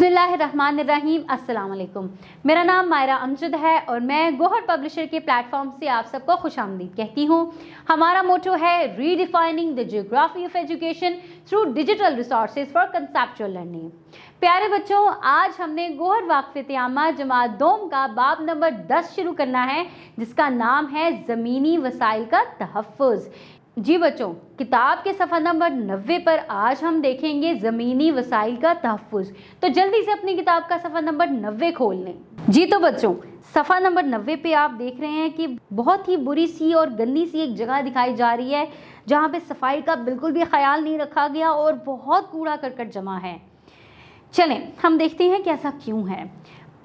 बसमीम अल्लाम मेरा नाम मायरा अमजद है और मैं गोहर पब्लिशर के प्लेटफॉर्म से आप सबको खुश आमदीद कहती हूँ हमारा मोटो है redefining the geography of education through digital resource for conceptual learning प्यारे बच्चों आज हमने गोहर वाकफ़्यामा जमात दोम का बाब नंबर दस शुरू करना है जिसका नाम है ज़मीनी वसाइल का तहफ़ जी बच्चों किताब के सफ़ा नंबर नब्बे पर आज हम देखेंगे ज़मीनी वसाइल का तहफ़ तो जल्दी से अपनी किताब का सफ़ा नंबर नब्बे खोल लें जी तो बच्चों सफ़ा नंबर नब्बे पे आप देख रहे हैं कि बहुत ही बुरी सी और गंदी सी एक जगह दिखाई जा रही है जहाँ पे सफाई का बिल्कुल भी ख्याल नहीं रखा गया और बहुत कूड़ा करकट जमा है चलें हम देखते हैं कि ऐसा क्यों है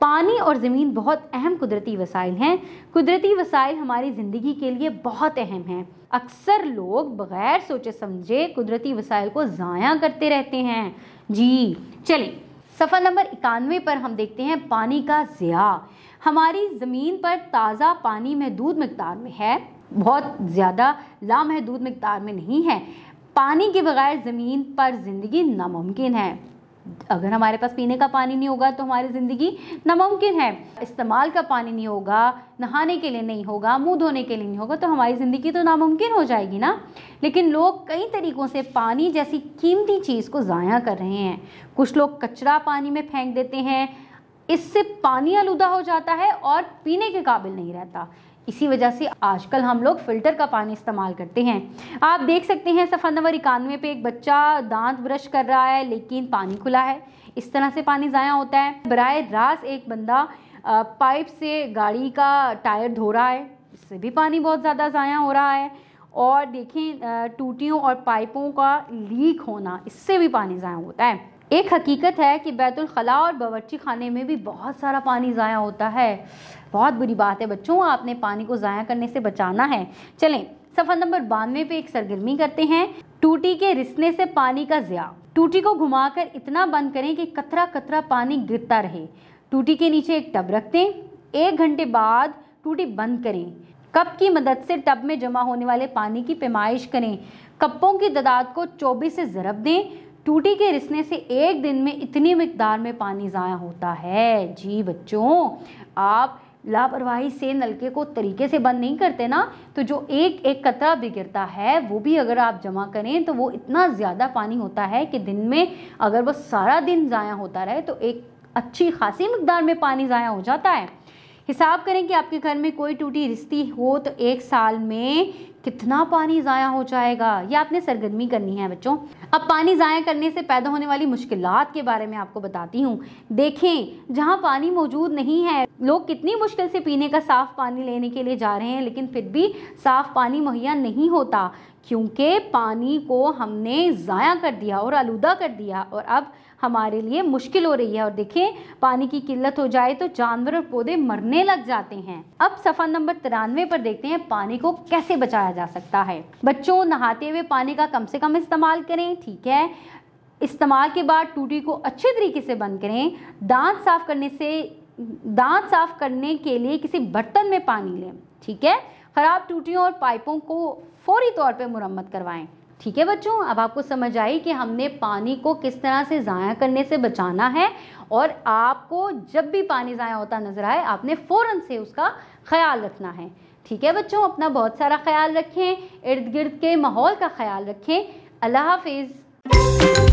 पानी और ज़मीन बहुत अहम कुदरती वसाइल हैं कुदरती वसाइल हमारी ज़िंदगी के लिए बहुत अहम हैं अक्सर लोग बग़ैर सोचे समझे कुदरती वसाइल को ज़ाया करते रहते हैं जी चलिए सफ़र नंबर इक्यानवे पर हम देखते हैं पानी का ज़िया हमारी ज़मीन पर ताज़ा पानी महदूद मकदार में है बहुत ज़्यादा लामहदूद मकदार में नहीं है पानी के बगैर ज़मीन पर ज़िंदगी नामुमकिन है अगर हमारे पास पीने का पानी नहीं होगा तो हमारी ज़िंदगी नामुमकिन है इस्तेमाल का पानी नहीं होगा नहाने के लिए नहीं होगा मुंह धोने के लिए नहीं होगा तो हमारी ज़िंदगी तो नामुमकिन हो जाएगी ना लेकिन लोग कई तरीक़ों से पानी जैसी कीमती चीज़ को ज़ाया कर रहे हैं कुछ लोग कचरा पानी में फेंक देते हैं इससे पानी आलूदा हो जाता है और पीने के काबिल नहीं रहता इसी वजह से आजकल हम लोग फ़िल्टर का पानी इस्तेमाल करते हैं आप देख सकते हैं सफ़ा नंबर इक्यानवे पे एक बच्चा दांत ब्रश कर रहा है लेकिन पानी खुला है इस तरह से पानी ज़ाया होता है बर रास एक बंदा पाइप से गाड़ी का टायर धो रहा है इससे भी पानी बहुत ज़्यादा ज़ाया हो रहा है और देखें टूटियों और पाइपों का लीक होना इससे भी पानी ज़ाया होता है एक हकीकत है कि बैतुलखला और बावर्ची खाने में भी बहुत सारा पानी ज़ाया होता है बहुत बुरी बात है बच्चों आपने पानी को ज़ाया करने से बचाना है चलें सफ़र नंबर बानवे पे एक सरगर्मी करते हैं टूटी के रिसने से पानी का ज़िया टूटी को घुमाकर इतना बंद करें कि कतरा कतरा पानी गिरता रहे टूटी के नीचे एक टब रख दें एक घंटे बाद टूटी बंद करें कप की मदद से टब में जमा होने वाले पानी की पेमाइश करें कपों की तादाद को 24 से ज़रब दें टूटी के रिसने से एक दिन में इतनी मकदार में पानी ज़ाया होता है जी बच्चों आप लापरवाही से नलके को तरीके से बंद नहीं करते ना तो जो एक एक कतरा भी गिरता है वो भी अगर आप जमा करें तो वो इतना ज़्यादा पानी होता है कि दिन में अगर वो सारा दिन ज़ाया होता रहे तो एक अच्छी खासी मकदार में पानी ज़ाया हो जाता है हिसाब करें कि आपके घर में कोई टूटी रिश्ती हो तो एक साल में कितना पानी ज़ाया हो जाएगा ये आपने सरगर्मी करनी है बच्चों अब पानी ज़ाया करने से पैदा होने वाली मुश्किल के बारे में आपको बताती हूँ देखें जहाँ पानी मौजूद नहीं है लोग कितनी मुश्किल से पीने का साफ़ पानी लेने के लिए जा रहे हैं लेकिन फिर भी साफ़ पानी मुहैया नहीं होता क्योंकि पानी को हमने ज़ाया कर दिया और आलूदा कर दिया और अब हमारे लिए मुश्किल हो रही है और देखें पानी की किल्लत हो जाए तो जानवर और पौधे मरने लग जाते हैं अब सफ़ा नंबर तिरानवे पर देखते हैं पानी को कैसे बचाया जा सकता है बच्चों नहाते हुए पानी का कम से कम इस्तेमाल करें ठीक है इस्तेमाल के बाद टूटी को अच्छे तरीके से बंद करें दांत साफ करने से दांत साफ करने के लिए किसी बर्तन में पानी लें ठीक है ख़राब टूटियों और पाइपों को फौरी तौर पर मुरम्मत करवाएं ठीक है बच्चों अब आपको समझ आई कि हमने पानी को किस तरह से ज़ाया करने से बचाना है और आपको जब भी पानी ज़ाया होता नज़र आए आपने फ़ौरन से उसका ख्याल रखना है ठीक है बच्चों अपना बहुत सारा ख्याल रखें इर्द गिर्द के माहौल का ख्याल रखें अल्लाह हाफिज़